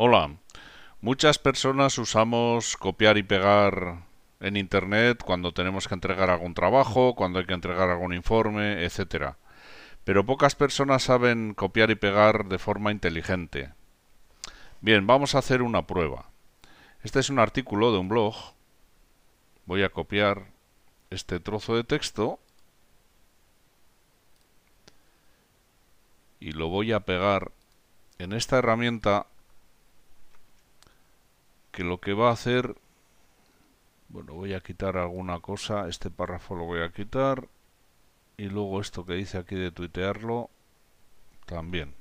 Hola, muchas personas usamos copiar y pegar en Internet cuando tenemos que entregar algún trabajo, cuando hay que entregar algún informe, etc. Pero pocas personas saben copiar y pegar de forma inteligente. Bien, vamos a hacer una prueba. Este es un artículo de un blog. Voy a copiar este trozo de texto y lo voy a pegar en esta herramienta que lo que va a hacer bueno voy a quitar alguna cosa este párrafo lo voy a quitar y luego esto que dice aquí de tuitearlo también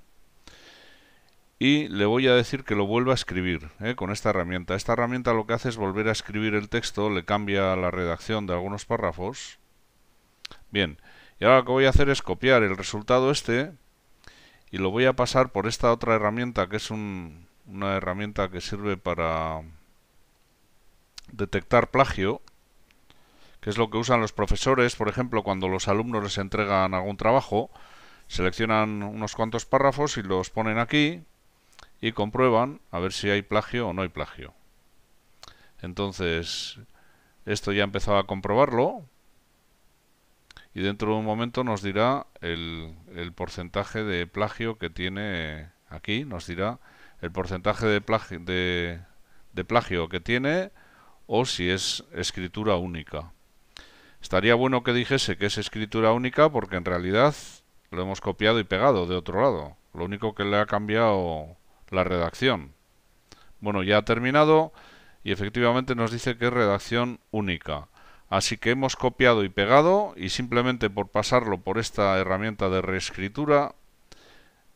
y le voy a decir que lo vuelva a escribir ¿eh? con esta herramienta esta herramienta lo que hace es volver a escribir el texto le cambia la redacción de algunos párrafos bien y ahora lo que voy a hacer es copiar el resultado este y lo voy a pasar por esta otra herramienta que es un una herramienta que sirve para detectar plagio, que es lo que usan los profesores, por ejemplo, cuando los alumnos les entregan algún trabajo, seleccionan unos cuantos párrafos y los ponen aquí y comprueban a ver si hay plagio o no hay plagio. Entonces, esto ya empezaba a comprobarlo y dentro de un momento nos dirá el, el porcentaje de plagio que tiene aquí, nos dirá el porcentaje de plagio, de, plagio que tiene o si es escritura única. Estaría bueno que dijese que es escritura única porque en realidad lo hemos copiado y pegado de otro lado. Lo único que le ha cambiado la redacción. Bueno, ya ha terminado y efectivamente nos dice que es redacción única. Así que hemos copiado y pegado y simplemente por pasarlo por esta herramienta de reescritura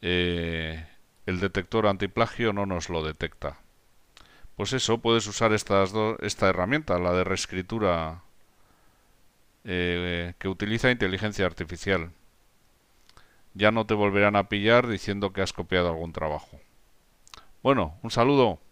eh, el detector antiplagio no nos lo detecta. Pues eso, puedes usar esta herramienta, la de reescritura eh, que utiliza inteligencia artificial. Ya no te volverán a pillar diciendo que has copiado algún trabajo. Bueno, un saludo.